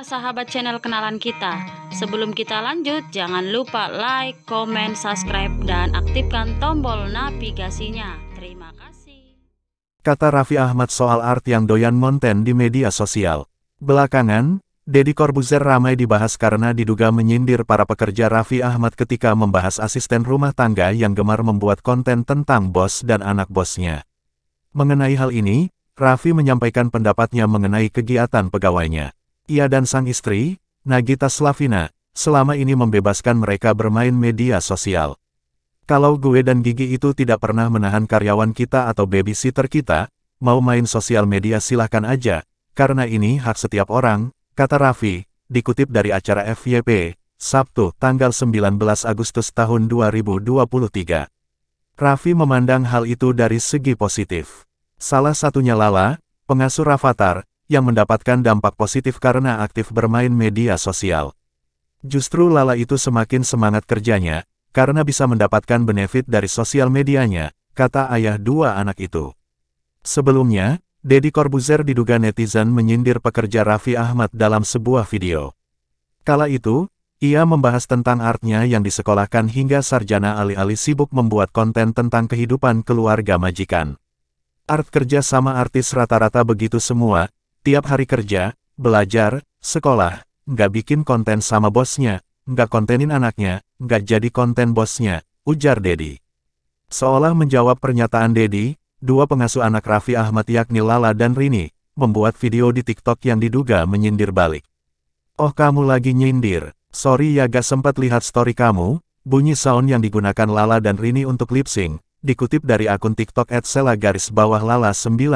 para sahabat channel kenalan kita. Sebelum kita lanjut, jangan lupa like, comment, subscribe, dan aktifkan tombol navigasinya. Terima kasih. Kata Raffi Ahmad soal art yang doyan monten di media sosial. Belakangan, Deddy Corbuzier ramai dibahas karena diduga menyindir para pekerja Raffi Ahmad ketika membahas asisten rumah tangga yang gemar membuat konten tentang bos dan anak bosnya. Mengenai hal ini, Raffi menyampaikan pendapatnya mengenai kegiatan pegawainya. Ia dan sang istri, Nagita Slavina, selama ini membebaskan mereka bermain media sosial. Kalau gue dan Gigi itu tidak pernah menahan karyawan kita atau babysitter kita, mau main sosial media silahkan aja, karena ini hak setiap orang, kata Raffi, dikutip dari acara FYP, Sabtu, tanggal 19 Agustus tahun 2023. Raffi memandang hal itu dari segi positif. Salah satunya Lala, pengasuh Rafathar, yang mendapatkan dampak positif karena aktif bermain media sosial. Justru Lala itu semakin semangat kerjanya, karena bisa mendapatkan benefit dari sosial medianya, kata ayah dua anak itu. Sebelumnya, Deddy Corbuzier diduga netizen menyindir pekerja Raffi Ahmad dalam sebuah video. Kala itu, ia membahas tentang artnya yang disekolahkan hingga sarjana alih-alih sibuk membuat konten tentang kehidupan keluarga majikan. Art kerja sama artis rata-rata begitu semua, Tiap hari kerja, belajar, sekolah, nggak bikin konten sama bosnya, nggak kontenin anaknya, nggak jadi konten bosnya, ujar Dedi. Seolah menjawab pernyataan Dedi, dua pengasuh anak Raffi Ahmad yakni Lala dan Rini, membuat video di TikTok yang diduga menyindir balik. Oh kamu lagi nyindir, sorry ya gak sempat lihat story kamu, bunyi sound yang digunakan Lala dan Rini untuk lip sync, dikutip dari akun TikTok at sela garis bawah Lala 96.